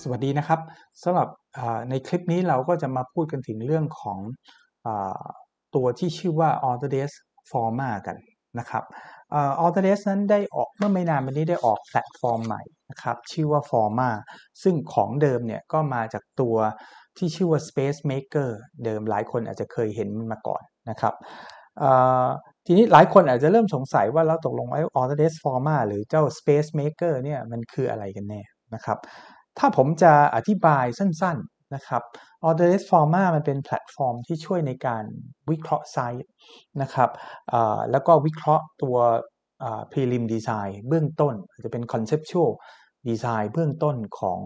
สวัสดีนะครับสำหรับในคลิปนี้เราก็จะมาพูดกันถึงเรื่องของอตัวที่ชื่อว่า Autodesk Forma กันนะครับ Autodesk นั้นได้ออกเมื่อไม่นานมานี้ได้ออกแพลตฟอร์มใหม่นะครับชื่อว่า Forma ซึ่งของเดิมเนี่ยก็มาจากตัวที่ชื่อว่า Space Maker เดิมหลายคนอาจจะเคยเห็นมันมาก่อนนะครับทีนี้หลายคนอาจจะเริ่มสงสัยว่าแล้วตกลงไอ้ Autodesk Forma หรือเจ้า Space Maker เนี่ยมันคืออะไรกันแน่นะครับถ้าผมจะอธิบายสั้น ๆนะครับ Orderless Forma มันเป็นแพลตฟอร์มที่ช่วยในการวิเคราะห์ไซต์นะครับแล้วก็วิเคราะห์ตัว prelim design เบื้องต้น จะเป็น conceptual design เบื้องต้นของ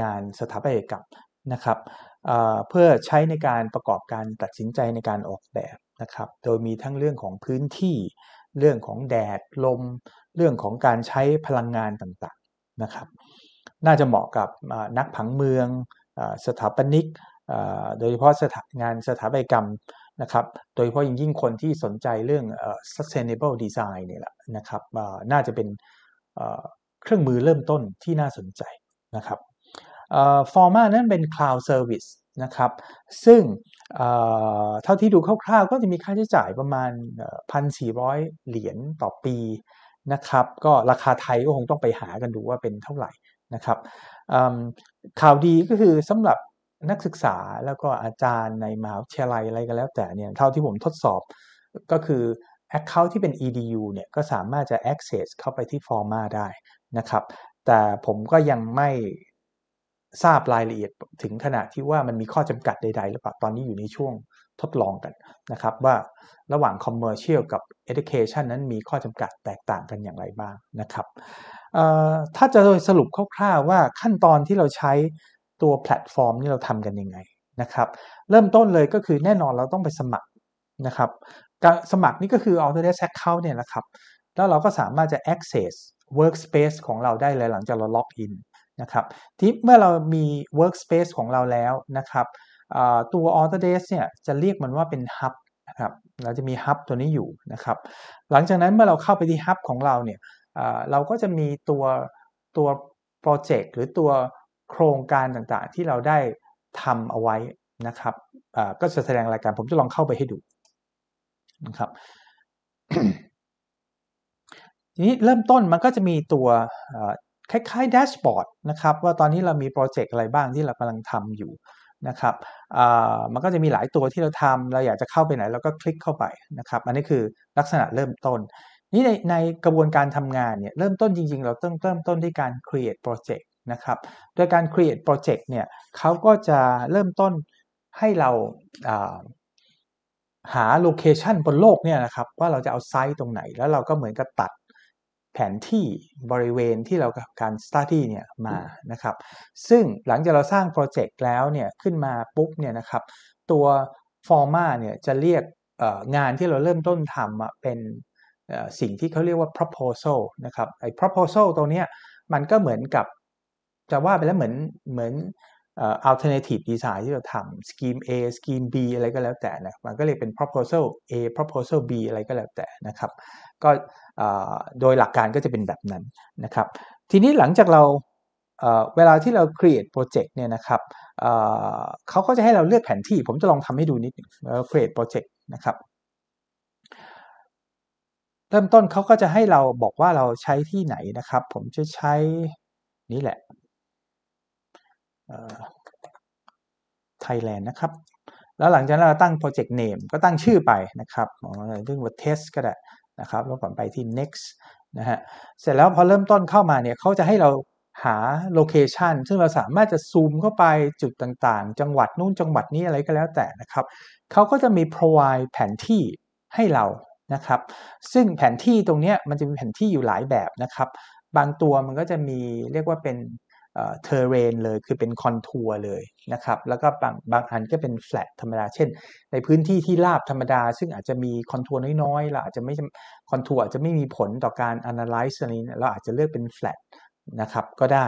งานสถาปัตยกรรมนะครับ เพื่อใช้ในการประกอบการตัดสินใจในการออกแบบนะครับ โดยมีทั้งเรื่องของพื้นที่ เรื่องของแดดลม เรื่องของการใช้พลังงานต่างๆนะครับน่าจะเหมาะกับนักผังเมืองสถาปนิกโดยเฉพาะงานสถาปัตยกรรมนะครับโดยเฉพาะยิ่งยิ่งคนที่สนใจเรื่อง sustainable design เนี่ยแหละนะครับน่าจะเป็นเครื่องมือเริ่มต้นที่น่าสนใจนะครับฟอร์มานั้นเป็น cloud service นะครับซึ่งเท่าที่ดูคร่าวๆก็จะมีค่าใช้จ่ายประมาณ 1,400 เหรียญต่อปีนะครับก็ราคาไทยก็คงต้องไปหากันดูว่าเป็นเท่าไหร่นะครับข่าวดีก็คือสำหรับนักศึกษาแล้วก็อาจารย์ในมหาวิทยาลัยอะไรก็แล้วแต่เนี่ยเท่าที่ผมทดสอบก็คือ Account ที่เป็น edu เนี่ยก็สามารถจะ access เข้าไปที่ Forma ได้นะครับแต่ผมก็ยังไม่ทราบรายละเอียดถึงขณะที่ว่ามันมีข้อจำกัดใด ๆหรือเปล่าตอนนี้อยู่ในช่วงทดลองกันนะครับว่าระหว่าง Commercial กับ Education นั้นมีข้อจำกัดแตกต่างกันอย่างไรบ้างนะครับถ้าจะโดยสรุปคร่าวๆ ว่าขั้นตอนที่เราใช้ตัวแพลตฟอร์มนี่เราทำกันยังไงนะครับ เริ่มต้นเลยก็คือแน่นอนเราต้องไปสมัครนะครับสมัครนี่ก็คือ Autodesk Account เนี่ยนะครับแล้วเราก็สามารถจะ access workspace ของเราได้เลยหลังจากเราล็อกอินนะครับที่เมื่อเรามี workspace ของเราแล้วนะครับตัว Autodesk เนี่ยจะเรียกมันว่าเป็นฮับนะครับเราจะมีฮับตัวนี้อยู่นะครับ หลังจากนั้นเมื่อเราเข้าไปที่ฮับของเราเนี่ยเราก็จะมีตัวตัวโปรเจกต์หรือตัวโครงการต่างๆ ที่เราได้ทำเอาไว้นะครับก็จะแสดงรายการ ผมจะลองเข้าไปให้ดูนะครับทีนี้เริ่มต้นมันก็จะมีตัวคล้ายๆแดชบอร์ดนะครับว่าตอนนี้เรามีโปรเจกต์อะไรบ้างที่เรากำลังทำอยู่นะครับมันก็จะมีหลายตัวที่เราทำ เราอยากจะเข้าไปไหนเราก็คลิกเข้าไปนะครับ อันนี้คือลักษณะเริ่มต้น นี่ในในกระบวนการทำงานเนี่ย เริ่มต้นจริงๆ เราต้องเริ่มต้นด้วยการ create project นะครับ โดยการ create project เนี่ยเขาก็จะเริ่มต้นให้เราหาโลเคชันบนโลกเนี่ยนะครับ ว่าเราจะเอาไซต์ตรงไหน แล้วเราก็เหมือนกับตัดแผนที่บริเวณที่เราการ study เนี่ยมา นะครับ ซึ่งหลังจากเราสร้างโปรเจกต์แล้ว เนี่ยขึ้นมาปุ๊บ เนี่ยนะครับ ตัว forma เนี่ยจะเรียกงานที่เราเริ่มต้นทำเป็นสิ่งที่เขาเรียกว่า proposal นะครับ ไอ้ proposal ตัวเนี้ยมันก็เหมือนกับจะว่าไปแล้วเหมือนเหมือนอ alternative design ที่เราทำ scheme A scheme B อะไรก็แล้วแต่นะมันก็เรียกเป็น proposal A proposal B อะไรก็แล้วแต่นะครับก็โดยหลักการก็จะเป็นแบบนั้นนะครับ ทีนี้หลังจากเราเวลาที่เรา create project เนี่ยนะครับเขาก็จะให้เราเลือกแผนที่ ผมจะลองทำให้ดูนิดนึง create project นะครับ เริ่มต้นเขาก็จะให้เราบอกว่าเราใช้ที่ไหนนะครับ ผมจะใช้นี่แหละไทยแลนด์นะครับ แล้วหลังจากนั้นเราตั้งโปรเจกต์เนมก็ตั้งชื่อไปนะครับเรื่องว่า test ก็ได้นะครับ แล้วก่อนไปที่ next นะฮะ เสร็จแล้วพอเริ่มต้นเข้ามาเนี่ยเขาจะให้เราหาโลเคชันซึ่งเราสามารถจะซูมเข้าไปจุดต่างๆ จังหวัดนู่นจังหวัดนี้อะไรก็แล้วแต่นะครับ เขาก็จะมี provide แผนที่ให้เรานะครับ ซึ่งแผนที่ตรงนี้มันจะมีแผนที่อยู่หลายแบบนะครับ บางตัวมันก็จะมีเรียกว่าเป็นเทเรนเลยคือเป็นคอนทัวร์เลยนะครับ แล้วก็บางบางอันก็เป็นแฟลตธรรมดาเช่น ในพื้นที่ที่ราบธรรมดาซึ่งอาจจะมีคอนทัวร์น้อยๆเราอาจจะไม่คอนทัวร์อาจจะไม่มีผลต่อการ analyze อะไรเราอาจจะเลือกเป็นแฟลตนะครับก็ได้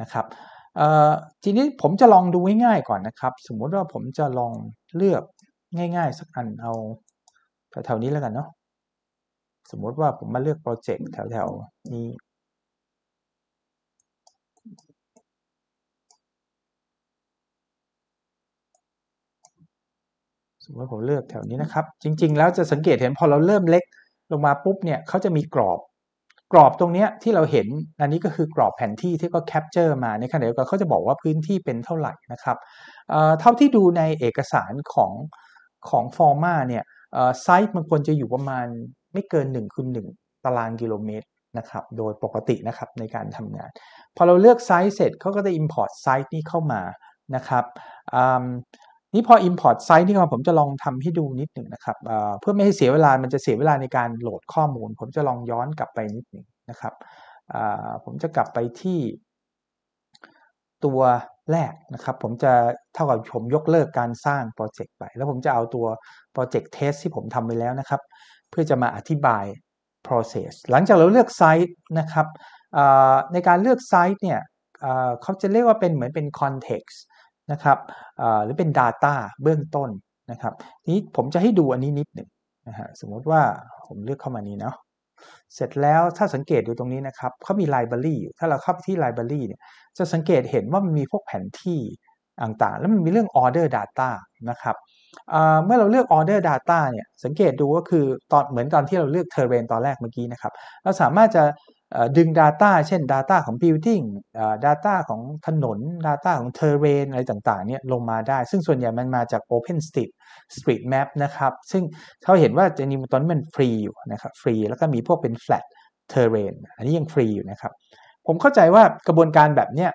นะครับทีนี้ผมจะลองดูง่ายๆก่อนนะครับ สมมติว่าผมจะลองเลือกง่าย ๆสักอันเอาแถว ๆ นี้แล้วกันเนาะสมมติว่าผมมาเลือกโปรเจกต์แถวๆนี้มมติผมเลือกแถวนี้นะครับ จริงๆ แล้วจะสังเกตเห็นพอเราเริ่มเล็กลงมาปุ๊บเนี่ยเขาจะมีกรอบ กรอบตรงนี้ที่เราเห็นอันนี้ก็คือกรอบแผนที่ที่ก็แคปเจอร์มาในขณะเดียวกันเขาจะบอกว่าพื้นที่เป็นเท่าไหร่นะครับ เท่าที่ดูในเอกสารของของฟอร์มาเนี่ยไซส์มันควรจะอยู่ประมาณไม่เกิน1คูณ1ตารางกิโลเมตรนะครับโดยปกตินะครับในการทำงาน พอเราเลือกไซส์เสร็จเขาก็จะ import ไซส์นี้เข้ามานะครับนี่พอ Import ไซต์นี่ครับผมจะลองทำให้ดูนิดหนึ่งนะครับเพื่อไม่ให้เสียเวลามันจะเสียเวลาในการโหลดข้อมูล ผมจะลองย้อนกลับไปนิดหนึ่งนะครับผมจะกลับไปที่ตัวแรกนะครับผมจะเท่ากับผมยกเลิกการสร้างโปรเจกต์ไป แล้วผมจะเอาตัวโปรเจกต์เทสที่ผมทำไปแล้วนะครับ เพื่อจะมาอธิบาย process หลังจากเราเลือกไซต์นะครับในการเลือกไซต์เนี่ยเขาจะเรียกว่าเป็นเหมือนเป็น context นะครับหรือเป็น Data เบื้องต้นนะครับนี้ผมจะให้ดูอันนี้นิดหนึ่งนะฮะสมมติว่าผมเลือกเข้ามานี้เนาะเสร็จแล้วถ้าสังเกตดูตรงนี้นะครับเขามีไลบรารีอยู่ถ้าเราเข้าไปที่ไลบรารีเนี่ยจะสังเกตเห็นว่ามันมีพวกแผนที่ต่างๆ แล้วมันมีเรื่อง Order Data นะครับเมื่อเราเลือก Order Data เนี่ยสังเกตดูก็คือตอนเหมือนตอนที่เราเลือก Terrain ตอนแรกเมื่อกี้นะครับ เราสามารถจะดึง Data เช่น Data ของ Building Data ของถนน Data ของ Terrain อะไรต่างๆเนี่ยลงมาได้ ซึ่งส่วนใหญ่มันมาจาก Open Street Street Map นะครับ ซึ่งเขาเห็นว่าจะิีตอนนี้มันฟรีอยู่นะครับฟรีแล้วก็มีพวกเป็น Flat Terrain อันนี้ยังฟรีอยู่นะครับ ผมเข้าใจว่ากระบวนการแบบเนี้ย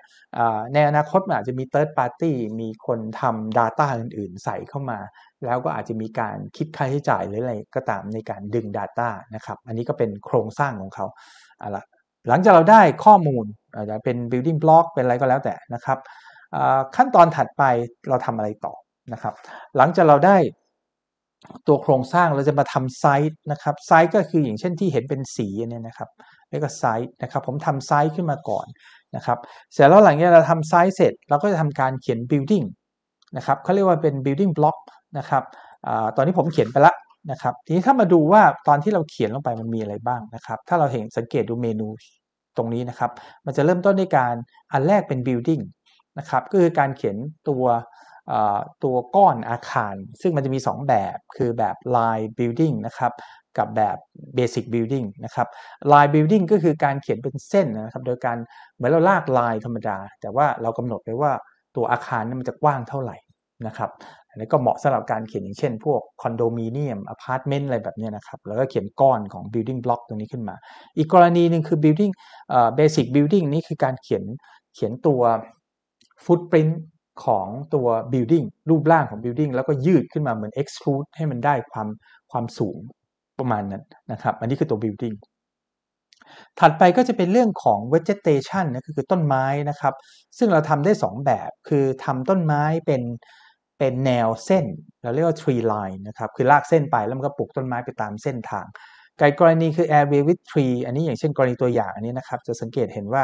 ในอนาคตอาจจะมี third party มีคนทำ Data อื่นๆ ใส่เข้ามา แล้วก็อาจจะมีการคิดค่าใช้จ่ายหรืออะไรก็ตามในการดึง Data นะครับอันนี้ก็เป็นโครงสร้างของเขาเอาละหลังจากเราได้ข้อมูลอาจจะเป็น building block เป็นอะไรก็แล้วแต่นะครับขั้นตอนถัดไปเราทำอะไรต่อนะครับ หลังจากเราได้ตัวโครงสร้างเราจะมาทำไซต์นะครับไซต์ก็คืออย่างเช่นที่เห็นเป็นสีเนี่ยนะครับเรียกว่าไซต์นะครับผมทำไซต์ขึ้นมาก่อนนะครับเสร็จแล้วหลังจากเราทำไซต์เสร็จ เราก็จะทำการเขียน building นะครับเขาเรียกว่าเป็น building block นะครับอตอนนี้ผมเขียนไปละนะครับทีนี้ถ้ามาดูว่าตอนที่เราเขียนลงไปมันมีอะไรบ้างนะครับ ถ้าเราเห็นสังเกตดูเมนูตรงนี้นะครับ มันจะเริ่มต้นด้วยการอันแรกเป็น building นะครับ ก็คือการเขียนตัวตัวก้อนอาคาร ซึ่งมันจะมี 2 แบบคือแบบ line building นะครับ กับแบบ basic building นะครับ line building ก็คือการเขียนเป็นเส้นนะครับ โดยการเหมือนเราลากลายธรรมดา แต่ว่าเรากำหนดไปว่าตัวอาคารนั้นมันจะกว้างเท่าไหร่นะครับันนี้ก็เหมาะสำหรับการเขียนอย่างเช่นพวกคอนโดมิเนียมอพาร์ตเมนต์อะไรแบบนี้นะครับ แล้วก็เขียนก้อนของ building block ตรงนี้ขึ้นมา อีกกรณีหนึ่งคือ building basic building นี่คือการเขียนเขียนตัว footprint ของตัว building รูปร่างของ building แล้วก็ยืดขึ้นมาเหมือน extrude ให้มันได้ความความสูงประมาณนั้นนะครับ อันนี้คือตัว building ถัดไปก็จะเป็นเรื่องของ vegetation นะคือต้นไม้นะครับ ซึ่งเราทำได้ 2 แบบคือทำต้นไม้เป็นเป็นแนวเส้นเราเรียกว่า tree line นะครับคือลากเส้นไปแล้วมันก็ปลูกต้นไม้ไปตามเส้นทางกรณีคือ airway with tree อันนี้อย่างเช่นกรณีตัวอย่างอันนี้นะครับจะสังเกตเห็นว่า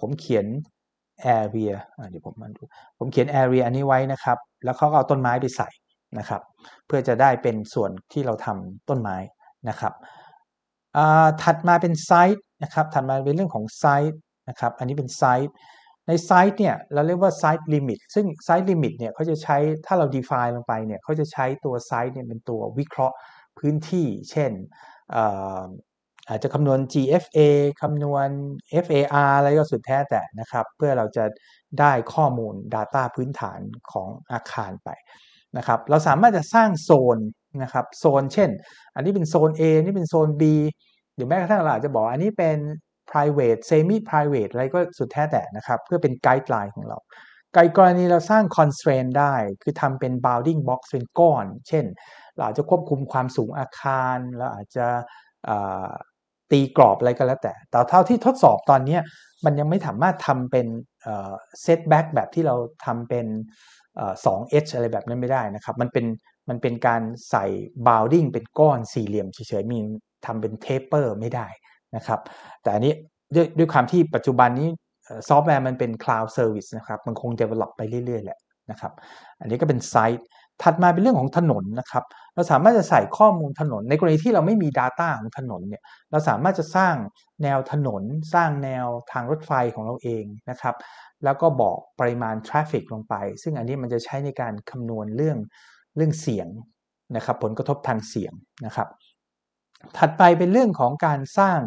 ผมเขียน area เดี๋ยวผมมาดูผมเขียน area อันนี้ไว้นะครับแล้วเขาก็เอาต้นไม้ไปใส่นะครับ เพื่อจะได้เป็นส่วนที่เราทำต้นไม้นะครับถัดมาเป็น site นะครับถัดมาเป็นเรื่องของ site นะครับ อันนี้เป็น site ในไซต์เนี่ยเราเรียกว่าไซต์ลิมิตซึ่งไซต์ลิมิตเนี่ยเขาจะใช้ถ้าเรา define ลงไปเนี่ยเขาจะใช้ตัวไซต์เนี่ยเป็นตัววิเคราะห์พื้นที่ เช่น อาจจะคำนวณ GFA คำนวณ FAR อะไรก็สุดแท้แต่นะครับเพื่อเราจะได้ข้อมูล Data พื้นฐานของอาคารไปนะครับเราสามารถจะสร้างโซนนะครับ โซนเช่นอันนี้เป็นโซน A นี่เป็นโซน B หรือแม้กระทั่งเราอาจจะบอกอันนี้เป็น private semi private อะไรก็สุดแท้แต่นะครับ เพื่อเป็นไกด์ไลน์ของเราไก์กรณีเราสร้าง constraint ได้คือทำเป็น bounding box เป็นก้อน เช่น เราจะควบคุมความสูงอาคารเราอาจจะตีกรอบอะไรก็แล้วแต่ แต่เท่าที่ทดสอบตอนนี้มันยังไม่สามารถทำเป็น setback แบบที่เราทำเป็น 2h อะไรแบบนั้นไม่ได้นะครับ มันเป็นมันเป็นการใส่ bounding เป็นก้อนสี่เหลี่ยมเฉยๆมีทำเป็น taper ไม่ได้นะครับแต่อันนี้ด้วยด้วยความที่ปัจจุบันนี้ซอฟต์แวร์มันเป็นคลาวด์เซอร์วิสนะครับมันคง develop ไปเรื่อย ๆ แหละนะครับ อันนี้ก็เป็นไซต์ถัดมาเป็นเรื่องของถนนนะครับ เราสามารถจะใส่ข้อมูลถนน ในกรณีที่เราไม่มี Data ของถนนเนี่ยเราสามารถจะสร้างแนวถนน สร้างแนวทางรถไฟของเราเองนะครับ แล้วก็บอกปริมาณทราฟฟิกลงไป ซึ่งอันนี้มันจะใช้ในการคำนวณเรื่องเรื่องเสียงนะครับ ผลกระทบทางเสียงนะครับถัดไปเป็นเรื่องของการสร้าง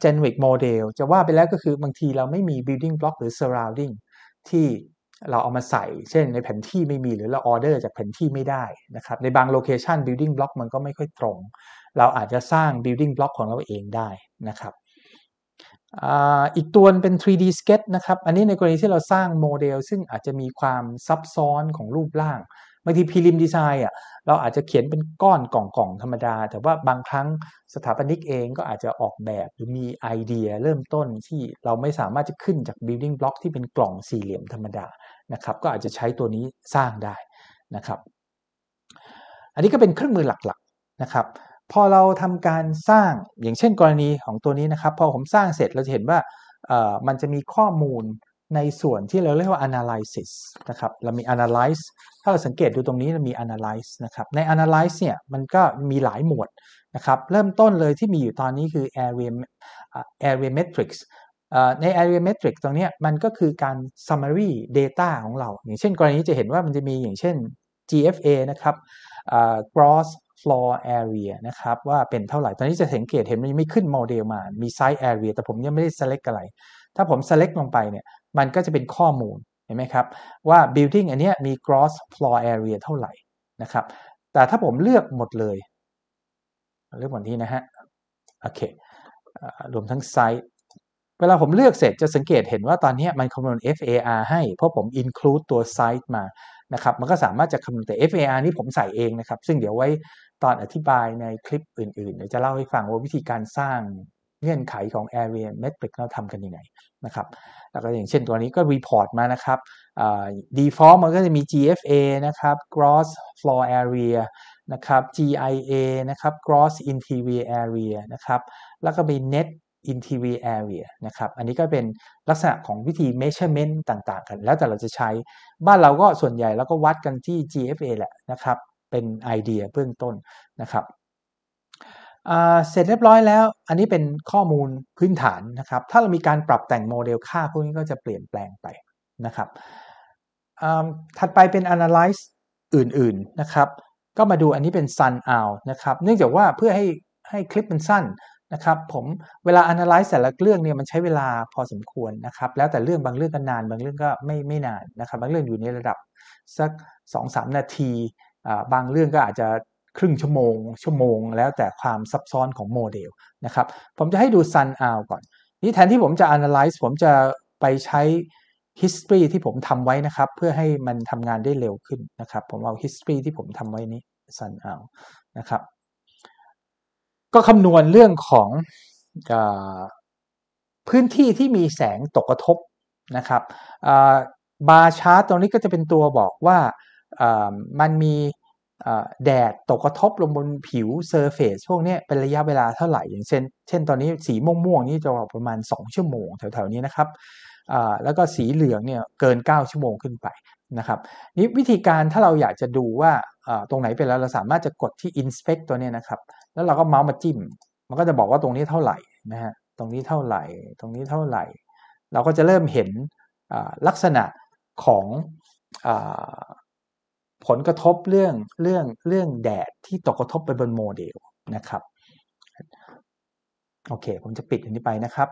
เจนว i กโมเดลจะว่าไปแล้วก็คือบางทีเราไม่มี building block หรือ surrounding ที่เราเอามาใส่ เช่นในแผนที่ไม่มีหรือเราออเดอร์จากแผนที่ไม่ได้นะครับ ในบางโลเคชัน building block มันก็ไม่ค่อยตรง เราอาจจะสร้าง building block ของเราเองได้นะครับอีกตัวเป็น 3D sketch นะครับ อันนี้ในกรณีที่เราสร้างโมเดลซึ่งอาจจะมีความซับซ้อนของรูปร่างบางทีพีริมดีไซน์อ่ะเราอาจจะเขียนเป็นก้อนกล่องๆ ธรรมดา แต่ว่าบางครั้งสถาปนิกเองก็อาจจะออกแบบหรือมีไอเดียเริ่มต้นที่เราไม่สามารถจะขึ้นจาก building block ที่เป็นกล่องสี่เหลี่ยมธรรมดานะครับก็อาจจะใช้ตัวนี้สร้างได้นะครับ อันนี้ก็เป็นเครื่องมือหลักๆนะครับ พอเราทำการสร้างอย่างเช่นกรณีของตัวนี้นะครับ พอผมสร้างเสร็จเราจะเห็นว่ามันจะมีข้อมูลในส่วนที่เราเรียกว่า analysis นะครับ เรามี analyze ถ้าเราสังเกตดูตรงนี้เรามี analyze นะครับ ใน analyze เนี่ยมันก็มีหลายหมวดนะครับเริ่มต้นเลยที่มีอยู่ตอนนี้คือ area area metrics ใน area metric ตรงนี้มันก็คือการ summary data ของเรา อย่างเช่นกรณีจะเห็นว่ามันจะมีอย่างเช่น GFA นะครับ gross floor area นะครับ ว่าเป็นเท่าไหร่ตอนนี้จะสังเกตเห็นมันไม่ขึ้นโมเดลมา มี size area แต่ผมยังไม่ได้ select อะไรถ้าผม select ลงไปเนี่ยมันก็จะเป็นข้อมูล เห็นไหมครับ ว่า building อันนี้มี gross floor area เท่าไหร่นะครับแต่ถ้าผมเลือกหมดเลยเลือกหมดที่นะฮะโอเครวมทั้งไซต์เวลาผมเลือกเสร็จจะสังเกตเห็นว่าตอนนี้มันคำนวณ FAR ให้เพราะผม include ตัว site มานะครับมันก็สามารถจะคำนวณแต่ FAR นี้ผมใส่เองนะครับ ซึ่งเดี๋ยวไว้ตอนอธิบายในคลิปอื่นๆเดี๋ยวจะเล่าให้ฟังว่าวิธีการสร้างเงื่อนไขของ Area Metric เราทำกันยังไงนะครับแล้วก็อย่างเช่นตัวนี้ก็ Report มานะครับ Default มันก็จะมี GFA นะครับ Gross Floor Area นะครับ GIA นะครับ Gross Interior Area นะครับแล้วก็มี Net Interior Area นะครับอันนี้ก็เป็นลักษณะของวิธี Measurement ต่างๆ กัน แล้วแต่เราจะใช้บ้านเราก็ส่วนใหญ่แล้วก็วัดกันที่ GFA แหละนะครับ เป็นไอเดียเบื้องต้นนะครับเสร็จเรียบร้อยแล้วอันนี้เป็นข้อมูลพื้นฐานนะครับ ถ้าเรามีการปรับแต่งโมเดลค่า พวกนี้ก็จะเปลี่ยนแปลงไปนะครับถัดไปเป็น analyze อื่นๆนะครับ ก็มาดูอันนี้เป็น sun out นะครับ เนื่องจากว่าเพื่อให้ให้คลิปมันสั้นนะครับ ผมเวลา analyze แต่ละเรื่องเนี่ยมันใช้เวลาพอสมควรนะครับ แล้วแต่เรื่องบางเรื่องก็นาน บางเรื่องก็ไม่ไม่นานนะครับบางเรื่องอยู่ในระดับสัก 2-3 นาทีบางเรื่องก็อาจจะครึ่งชั่วโมงชั่วโมง แล้วแต่ความซับซ้อนของโมเดลนะครับผมจะให้ดู Sun Out ก่อน นี่แทนที่ผมจะ analyze ผมจะไปใช้ history ที่ผมทำไว้นะครับ เพื่อให้มันทำงานได้เร็วขึ้นนะครับผมเอา history ที่ผมทำไว้นี้ Sun Out นะครับก็คำนวณเรื่องของอพื้นที่ที่มีแสงตกกระทบนะครับบาร์ชาร์ตตรงนี้ก็จะเป็นตัวบอกว่ามันมีแดดตกกระทบลงบนผิวเซอร์เฟซพวกนี้เป็นระยะเวลาเท่าไหร่อย่างเช่น เช่นตอนนี้สีม่วงๆนี่จะประมาณ 2 ชั่วโมงแถวๆนี้นะครับแล้วก็สีเหลืองเนี่ยเกิน 9 ชั่วโมงขึ้นไปนะครับนี่วิธีการถ้าเราอยากจะดูว่าตรงไหนเป็นแล้วเราสามารถจะกดที่ inspect ตัวนี้นะครับ แล้วเราก็เมาส์มาจิ้ม มันก็จะบอกว่าตรงนี้เท่าไหร่นะฮะตรงนี้เท่าไหร่ ตรงนี้เท่าไหร่ เราก็จะเริ่มเห็นลักษณะของผลกระทบเรื่องเรื่องเรื่องแดดที่ตกกระทบไปบนโมเดลนะครับโอเค ผมจะปิดอันนี้ไปนะครับ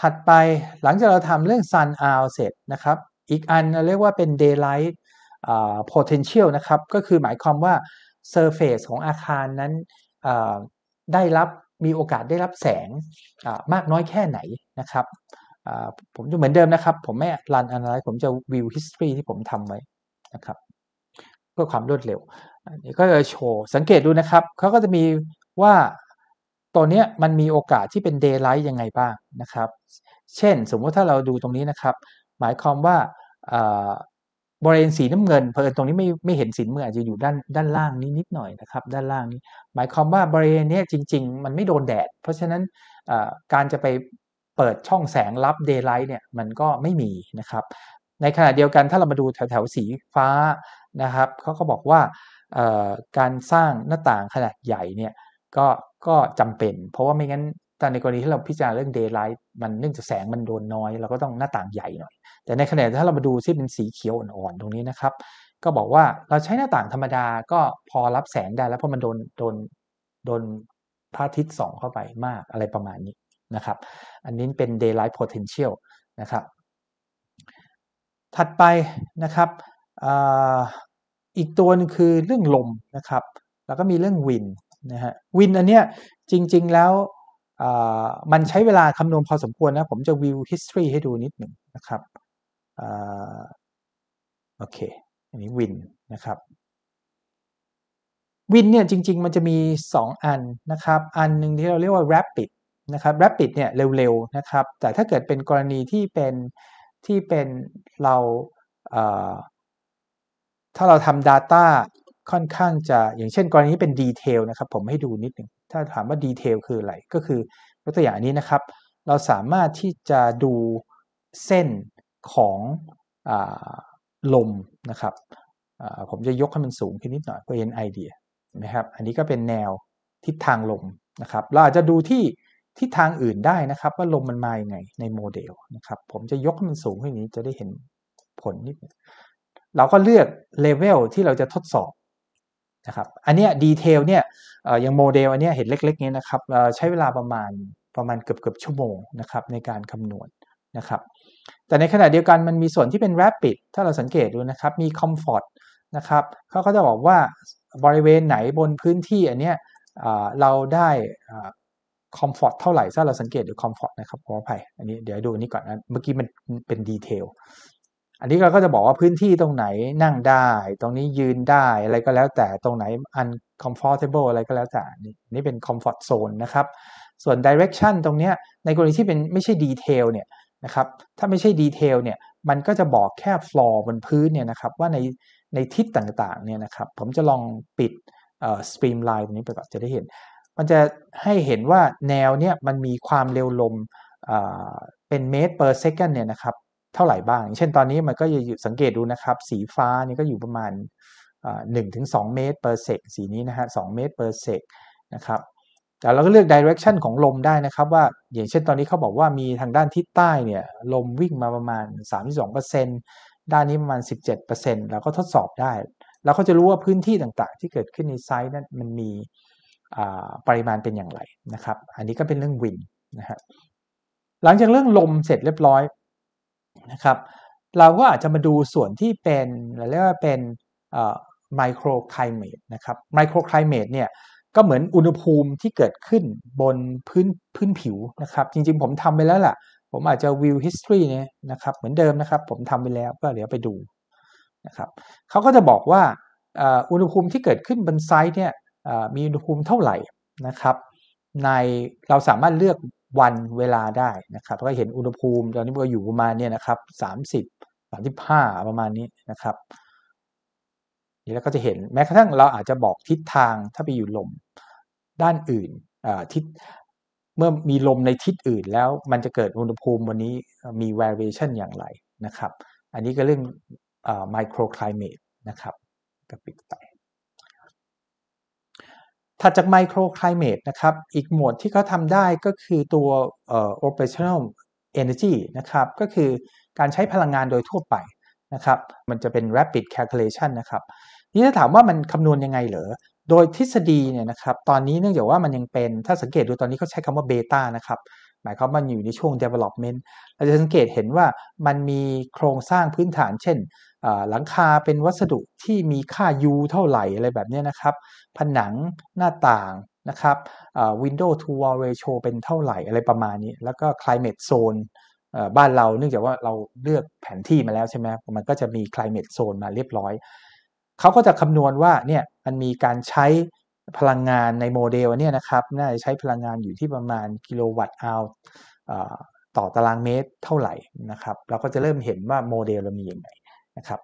ถัดไปหลังจากเราทำเรื่อง Sun Out เสร็จนะครับอีกอันเรียกว่าเป็น Daylight Potential นะครับ ก็คือหมายความว่า Surface ของอาคารนั้นได้รับมีโอกาสได้รับแสงมากน้อยแค่ไหนนะครับผมจะเหมือนเดิมนะครับ ผมไม่รันอะไรผมจะวิว history ที่ผมทำไว้นะครับเพื่อความรวดเร็ว อันนี้ก็จะโชว์ สังเกตดูนะครับเขาก็จะมีว่าตัวเนี้ยมันมีโอกาสที่เป็น daylight ยังไงบ้างนะครับ เช่นสมมติถ้าเราดูตรงนี้นะครับ หมายความว่าบริเวณสีน้ำเงินเพอตรงนี้ไม่ไม่เห็นสีเมื่ออาจจะอยู่ด้านด้านล่างนี้นิดหน่อยนะครับ ด้านล่างนี้ หมายความว่าบริเวณนี้จริง ๆ มันไม่โดนแดด เพราะฉะนั้นการจะไปเปิดช่องแสงรับ daylight เนี่ยมันก็ไม่มีนะครับ ในขณะเดียวกันถ้าเรามาดูแถวแถวสีฟ้านะครับเขาก็บอกว่าการสร้างหน้าต่างขนาดใหญ่เนี่ยก็ก็จำเป็น เพราะว่าไม่งั้นตอนในกรณีที่เราพิจารณาเรื่อง daylight มันเนื่องจากแสงมันโดนน้อย เราก็ต้องหน้าต่างใหญ่หน่อย แต่ในขณะถ้าเรามาดูที่เป็นสีเขียวอ่อนๆตรงนี้นะครับ ก็บอกว่าเราใช้หน้าต่างธรรมดาก็พอรับแสงได้ แล้วเพราะมันโดนโดนโดนพระอาทิตย์ส่องเข้าไปมากอะไรประมาณนี้นะครับ อันนี้เป็น daylight potential นะครับ ถัดไปนะครับอีกตัวนึงคือเรื่องลมนะครับ แล้วก็มีเรื่องวินนะฮะวินอันเนี้ยจริงๆแล้วมันใช้เวลาคำนวณพอสมควรนะ ผมจะวิว history ให้ดูนิดหนึ่งนะครับโอเคอันนี้วินนะครับ วินเนี่ยจริง ๆ มันจะมี 2 อันนะครับ อันหนึ่งที่เราเรียกว่า rapid นะครับ rapid เนี่ยเร็ว ๆ นะครับแต่ถ้าเกิดเป็นกรณีที่เป็นที่เป็นเราเถ้าเราทำ Data ค่อนข้างจะอย่างเช่นกรณีนี้เป็นดีเทลนะครับ ผมให้ดูนิดหนึ่งถ้าถามว่าดีเทลคืออะไรก็คือยกตัวอย่างนี้นะครับ เราสามารถที่จะดูเส้นของอลมนะครับผมจะยกให้มันสูงขึ้นนิดหน่อยเพื่อเห็นไอเดียนะครับ อันนี้ก็เป็นแนวทิศทางลมนะครับ เราอาจจะดูที่ทิศทางอื่นได้นะครับ ว่าลมมันมาอย่างไงในโมเดลนะครับ ผมจะยกให้มันสูงขึ้นนี้จะได้เห็นผลนิดนึงเราก็เลือกเลเวลที่เราจะทดสอบนะครับ อันเนี้ยดีเทลเนี่ยอย่างโมเดลอันเนี้ยเห็นเล็ก ๆ นี้นะครับใช้เวลาประมาณประมาณเกือบเกือบชั่วโมงนะครับในการคำนวณนนะครับ แต่ในขณะเดียวกันมันมีส่วนที่เป็น rapid ถ้าเราสังเกตดูนะครับมี comfort นะครับเขาก็จะบอกว่าบริเวณไหนบนพื้นที่อันเนี้ยเราได้คอมฟอร์ตเท่าไหร่ถ้าเราสังเกตดูคอมฟอร์ตนะครับขออภัยอันนี้เดี๋ยวดูอันนี้ก่อนนะเมื่อกี้มันเป็นดีเทลอันนี้เราก็จะบอกว่าพื้นที่ตรงไหนนั่งได้ ตรงนี้ยืนได้ อะไรก็แล้วแต่ตรงไหนอัน c o m f o r t a b l e อะไรก็แล้วแต่นี่นี่เป็น comfort zone นะครับ ส่วน direction ตรงเนี้ยในกรณีที่เป็นไม่ใช่ดีเทลเนี่ยนะครับ ถ้าไม่ใช่ดีเทลเนี่ยมันก็จะบอกแค่ floor บนพื้นเนี่ยนะครับ ว่าในในทิศต่างๆเนี่ยนะครับผมจะลองปิดสตรีมไลน์ตรงนี้ไปก่อนจะได้เห็น มันจะให้เห็นว่าแนวเนี่ยมันมีความเร็วลมเป็นเมตร per second เนี่ยนะครับเท่าไหร่บ้าง เช่น ตอนนี้มันก็อยู่สังเกตดูนะครับ สีฟ้านี่ก็อยู่ประมาณ1นถึงสเมตรเปอร์เซกสีนี้นะฮะสเมตรเปอร์เซกนะครับแต่เราก็เลือก direction ของลมได้นะครับว่าอย่างเช่นตอนนี้เขาบอกว่ามีทางด้านทิศใต้เนี่ยลมวิ่งมาประมาณ 32%ด้านนี้ประมาณ 17%เราก็ทดสอบได้เราก็จะรู้ว่าพื้นที่ต่างๆ ที่เกิดขึ้นในไซต์นั้นมันมีปริมาณเป็นอย่างไรนะครับ อันนี้ก็เป็นเรื่องวินนะฮะหลังจากเรื่องลมเสร็จเรียบร้อยนะครับเราก็อาจจะมาดูส่วนที่เป็นเราเรียกว่าเป็นไมโครไคลเมตนะครับไมโครไคลเมตเนี่ยก็เหมือนอุณหภูมิที่เกิดขึ้นบนพื้นพื้นผิวนะครับจริงๆผมทำไปแล้วล่ะ ผมอาจจะวิวฮิสตอรีเนี่ยนะครับเหมือนเดิมนะครับผมทำไปแล้วก็เดี๋ยวไปดูนะครับเขาก็จะบอกว่าอุณหภูมิที่เกิดขึ้นบนไซต์เนี่ยมีอุณหภูมิเท่าไหร่นะครับในเราสามารถเลือกวันเวลาได้นะครับก็เห็นอุณหภูมิตอนนี้ก็อยู่ประมาณเนี่ยนะครับสามสิบสามสิบห้าประมาณนี้นะครับนี่ล้วก็จะเห็นแม้กระทั่งเราอาจจะบอกทิศทางถ้าไปอยู่ลมด้านอื่นทิศเมื่อมีลมในทิศอื่นแล้วมันจะเกิดอุณหภูมิวันนี้มี variation อย่างไรนะครับ อันนี้ก็เรื่อง microclimate นะครับก็ปิดไปถัดจากไมโครคลยเมตนะครับ อีกหมวดที่เขาทำได้ก็คือตัว operational energy นะครับ ก็คือการใช้พลังงานโดยทั่วไปนะครับ มันจะเป็น rapid calculation นะครับ นี่ถ้าถามว่ามันคำนวณยังไงเหรอ โดยทฤษฎีเนี่ยนะครับ ตอนนี้เนื่องจากว่ามันยังเป็น ถ้าสังเกตดูตอนนี้เขาใช้คำว่าเบต้านะครับ หมายความว่ามันอยู่ในช่วง development เราจะสังเกตเห็นว่ามันมีโครงสร้างพื้นฐานเช่นหลังคาเป็นวัสดุที่มีค่า U เท่าไหร่อะไรแบบนี้นะครับผนังหน้าต่างนะครับ Window to Wall Ratio เป็นเท่าไหร่อะไรประมาณนี้ แล้วก็ Climate Zone บ้านเราเนื่องจากว่าเราเลือกแผนที่มาแล้วใช่ไหมมันก็จะมี Climate Zone มาเรียบร้อย เขาก็จะคำนวณว่าเนี่ยมันมีการใช้พลังงานในโมเดลเนี่ยนะครับน่าจะใช้พลังงานอยู่ที่ประมาณกิโลวัตต์อัลต่อตารางเมตรเท่าไหร่นะครับเราก็จะเริ่มเห็นว่าโมเดลเรามีอย่างไรนะครับ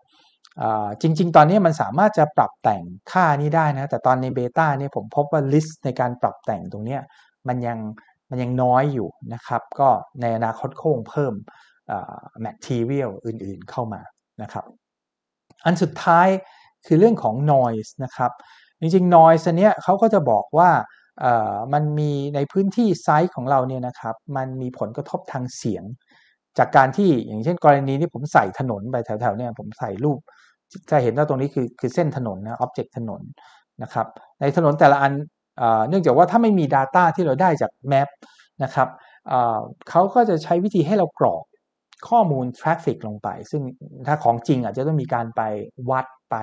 จริงๆ ตอนนี้มันสามารถจะปรับแต่งค่านี้ได้นะ แต่ตอนในเบต้าเนี่ยผมพบว่าลิสต์ในการปรับแต่งตรงนี้มันยังมันยังน้อยอยู่นะครับ ก็ในอนาคตคงเพิ่ม material อื่นๆเข้ามานะครับ อันสุดท้ายคือเรื่องของ noise นะครับ จริงๆ noise เนี้ยเขาก็จะบอกว่ามันมีในพื้นที่ไซส์ของเราเนี่ยนะครับมันมีผลกระทบทางเสียงจากการที่อย่างเช่นกรณีที่ผมใส่ถนนไปแถวๆเนี่ยผมใส่รูปจะเห็นว่าตรงนี้คือคือเส้นถนนนะอ็อบเจกต์ถนนนะครับ ในถนนแต่ละอันเนื่องจากว่าถ้าไม่มี Data ที่เราได้จากแมปนะครับเขาก็จะใช้วิธีให้เรากรอกข้อมูลทราฟฟิกลงไป ซึ่งถ้าของจริงอาจจะต้องมีการไปวัดไป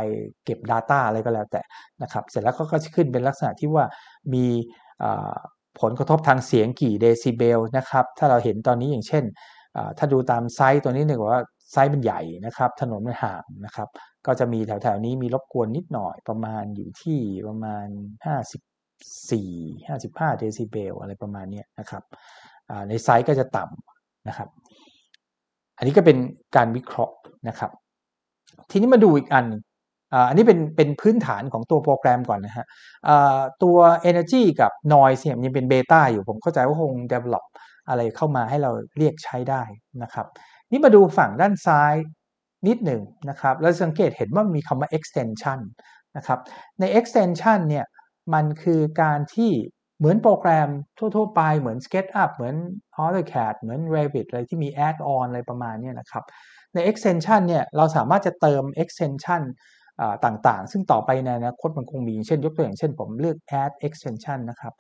เก็บ Data อะไรก็แล้วแต่นะครับ เสร็จแล้วก็จะขึ้นเป็นลักษณะที่ว่ามีผลกระทบทางเสียงกี่เดซิเบลนะครับถ้าเราเห็นตอนนี้อย่างเช่นถ้าดูตามไซต์ตัวนี้เนี่ยว่าไซต์มันใหญ่นะครับ ถนนมันห่างนะครับก็จะมีแถวๆนี้มีรบกวนนิดหน่อยประมาณอยู่ที่ประมาณ54 55เดซิเบลอะไรประมาณนี้นะครับในไซต์ก็จะต่ำนะครับอันนี้ก็เป็นการวิเคราะห์นะครับ ทีนี้มาดูอีกอันอันนี้เป็นเป็นพื้นฐานของตัวโปรแกรมก่อนนะฮะตัว energy กับ noise เนี่ยังเป็นเบต้าอยู่ ผมเข้าใจว่าคง develop อะไรเข้ามาให้เราเรียกใช้ได้นะครับนี่มาดูฝั่งด้านซ้ายนิดหนึ่งนะครับเราสังเกตเห็นว่ามีคำว่า extension นะครับใน extension เนี่ยมันคือการที่เหมือนโปรแกรมทั่วๆไป เหมือน SketchUp เหมือน AutoCAD เหมือน Revit อะไรที่มี add-on อะไรประมาณนี้นะครับใน extension เนี่ยเราสามารถจะเติม extension ต่างๆ ซึ่งต่อไปในอนาคตมันคงมี เช่นยกตัวอย่างเช่นผมเลือก add extension นะครับ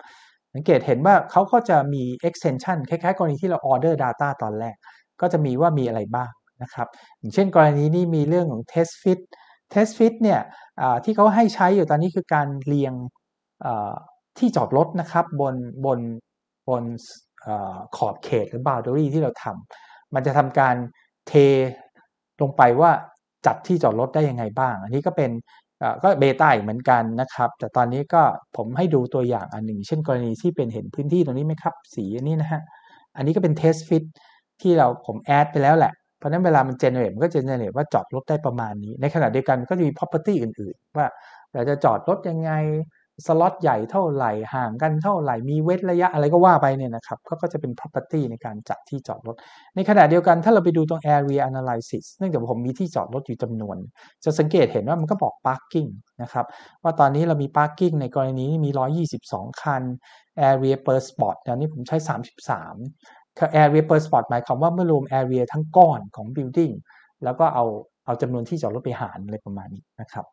สังเกตเห็นว่าเขาก็จะมี extension คล้ายๆ กรณีที่เรา order data ตอนแรก ก็จะมีว่ามีอะไรบ้างนะครับอย่างเช่นกรณีนี้มีเรื่องของ test fit test fit เนี่ยที่เขาให้ใช้อยู่ตอนนี้คือการเรียงที่จอดรถนะครับบนบนบนอขอบเขตหรือ boundary ที่เราทำมันจะทำการเทลงไปว่าจัดที่จอดรถได้ยังไงบ้าง อันนี้ก็เป็นก็เบต้าเหมือนกันนะครับ แต่ตอนนี้ก็ผมให้ดูตัวอย่างอันหนึ่งเช่นกรณีที่เป็นเห็นพื้นที่ตรงนี้ไหมครับสีอันนี้นะฮะ อันนี้ก็เป็นเทสฟิตที่เราผมแอดไปแล้วแหละ เพราะนั้นเวลามันเจเนเรตมันก็เจเนเรตว่าจอดรถได้ประมาณนี้ ในขณะเดียวกันก็จะมี property อื่นๆ ว่าเราจะจอดรถยังไงสล็อตใหญ่เท่าไหร่ ห่างกันเท่าไหร่มีเวทระยะอะไรก็ว่าไปเนี่ยนะครับก็จะเป็น property ในการจัดที่จอดรถในขณะเดียวกันถ้าเราไปดูตรง area analysis เนื่องจากผมมีที่จอดรถอยู่จำนวน จะสังเกตเห็นว่ามันก็บอก parking นะครับว่าตอนนี้เรามี parking ในกรณีนี้มี 122 คัน area per spot ตอนนี้ผมใช้ 33 area per spot หมายความว่าเมื่อรวม area ทั้งก้อนของ building แล้วก็เอาเอาจำนวนที่จอดรถไปหารอะไรประมาณนี้นะครับ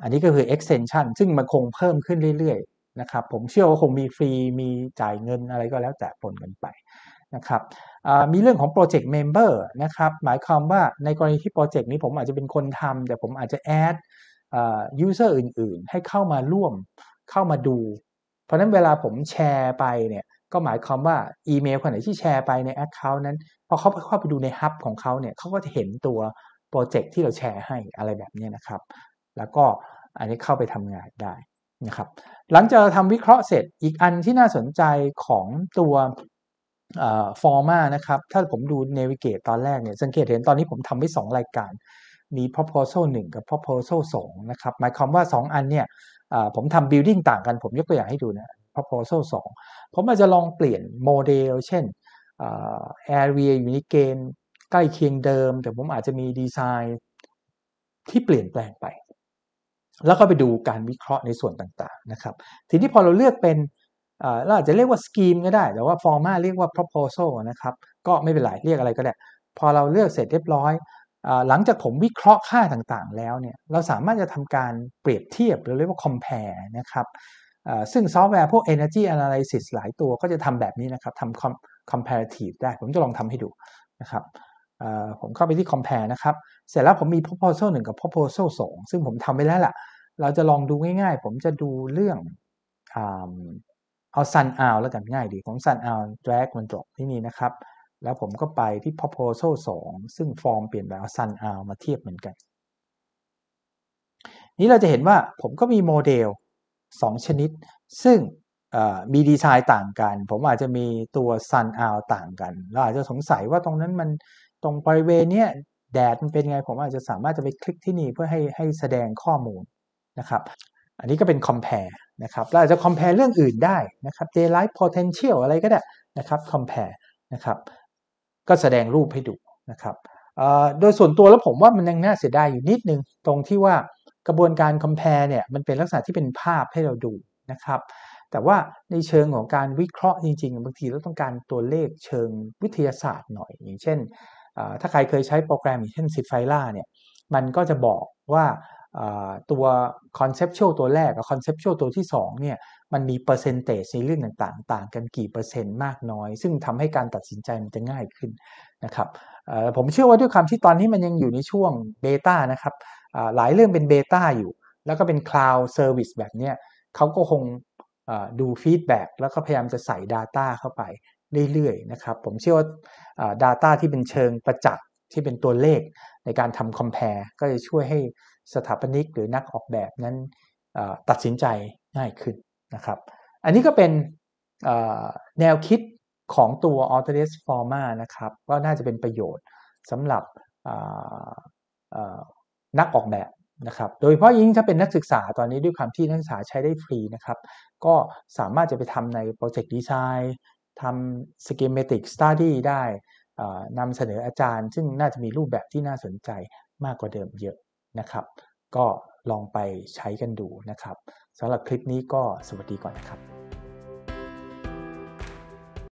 อันนี้ก็คือ extension ซึ่งมันคงเพิ่มขึ้นเรื่อยๆนะครับ ผมเชื่อว่าคงมีฟรีมีจ่ายเงินอะไรก็แล้วแต่ปนกันไปนะครับมีเรื่องของ Project Member นะครับ หมายความว่าในกรณีที่โปรเจกต์นี้ผมอาจจะเป็นคนทำแต่ผมอาจจะ add user อื่นๆ ให้เข้ามาร่วมเข้ามาดู เพราะนั้นเวลาผมแชร์ไปเนี่ยก็หมายความว่าอีเมลคนไหนที่แชร์ไปใน Account นั้นพอเขาเข้าไปดูในฮับของเขาเนี่ยเขาก็จะเห็นตัวโปรเจกต์ที่เราแชร์ให้อะไรแบบนี้นะครับแล้วก็อันนี้เข้าไปทำงานได้นะครับหลังจากเราทำวิเคราะห์เสร็จอีกอันที่น่าสนใจของตัวฟอร์มานะครับถ้าผมดูเนวิเกตตอนแรกเนี่ยสังเกตเห็นตอนนี้ผมทำไว้2 รายการมี proposal 1 กับ proposal 2นะครับหมายความว่า 2 อันเนี่ยผมทำ building ต่างกันผมยกตัวอย่างให้ดูนะ proposal 2 ผมอาจจะลองเปลี่ยนโมเดลเช่น area อยู่ในเกณฑ์ใกล้เคียงเดิม แต่ผมอาจจะมีดีไซน์ที่เปลี่ยนแปลงไปแล้วก็ไปดูการวิเคราะห์ในส่วนต่างๆนะครับ ทีนี้พอเราเลือกเป็นเราอาจจะเรียกว่าสกีมก็ได้แต่ว่าฟอร์มาเรียกว่า proposal นะครับก็ไม่เป็นไรเรียกอะไรก็ได้ พอเราเลือกเสร็จเรียบร้อย หลังจากผมวิเคราะห์ค่าต่างๆแล้วเนี่ยเราสามารถจะทำการเปรียบเทียบ หรือเรียกว่า compare นะครับซึ่งซอฟต์แวร์พวก energy analysis หลายตัวก็จะทำแบบนี้นะครับทำ comparative ได้ผมจะลองทำให้ดูนะครับผมเข้าไปที่ compare นะครับ เสร็จแล้วผมมี proposal 1 กับ proposal 2 ซึ่งผมทำไปแล้วล่ะ เราจะลองดูง่ายๆ ผมจะดูเรื่องเอา sun out แล้วกันง่ายดี ผม sun out drag มันจบที่นี่นะครับ แล้วผมก็ไปที่ proposal 2 ซึ่งฟอร์มเปลี่ยนบบเอา sun out มาเทียบเหมือนกัน นี้เราจะเห็นว่าผมก็มีโมเดล2ชนิด ซึ่งมีดีไซน์ต่างกัน ผมอาจจะมีตัว sun out ต่างกัน เราอาจจะสงสัยว่าตรงนั้นมันตรงบริเวณเนี้ยแดดมันเป็นไงผมอาจจะสามารถจะไปคลิกที่นี่เพื่อให้ให้แสดงข้อมูลนะครับ อันนี้ก็เป็น compare นะครับเราอาจจะ compare เรื่องอื่นได้นะครับ daylight potential อะไรก็ได้นะครับ compare นะครับก็แสดงรูปให้ดูนะครับโดยส่วนตัวแล้วผมว่ามันยังน่าเสียดายอยู่นิดนึงตรงที่ว่ากระบวนการ compare เนี่ยมันเป็นลักษณะที่เป็นภาพให้เราดูนะครับแต่ว่าในเชิงของการวิเคราะห์จริงๆบางทีเราต้องการตัวเลขเชิงวิทยาศาสตร์หน่อยอย่างเช่นถ้าใครเคยใช้โปรแกรมอย่างเช่นซิฟไฟล่าเนี่ยมันก็จะบอกว่าตัวคอนเซ็ปชวลตัวแรกกับคอนเซ p t u a ตัวที่2เนี่ยมันมีเปอร์เซนเตจในเรื่องต่างๆ ต่างกันกี่เปอร์เซนต์มากน้อย ซึ่งทำให้การตัดสินใจมันจะง่ายขึ้นนะครับผมเชื่อว่าด้วยความที่ตอนนี้มันยังอยู่ในช่วงเบต้านะครับหลายเรื่องเป็นเบต้าอยู่ แล้วก็เป็นคลาวด์เซอร์วิสแบบเนี้ยเขาก็คงดูฟีดแบ็กแล้วก็พยายามจะใส่ Data เข้าไปเรื่อยๆนะครับ ผมเชื่อว่า Data ที่เป็นเชิงประจักษ์ที่เป็นตัวเลข ในการทำ compare ก็จะช่วยให้สถาปนิกหรือนักออกแบบนั้นตัดสินใจง่ายขึ้นนะครับอันนี้ก็เป็นแนวคิดของตัว Autodesk Forma นะครับก็น่าจะเป็นประโยชน์สำหรับนักออกแบบนะครับโดยเฉพาะยิ่งถ้าเป็นนักศึกษาตอนนี้ด้วยความที่นักศึกษาใช้ได้ฟรีนะครับก็สามารถจะไปทำในโปรเจกต์ดีไซน์ทำ s เม e m a t i c s t ดี้ได้นำเสนออาจารย์ ซึ่งน่าจะมีรูปแบบที่น่าสนใจมากกว่าเดิมเยอะนะครับ ก็ลองไปใช้กันดูนะครับสำหรับคลิปนี้ก็สวัสดีก่อนนะครับ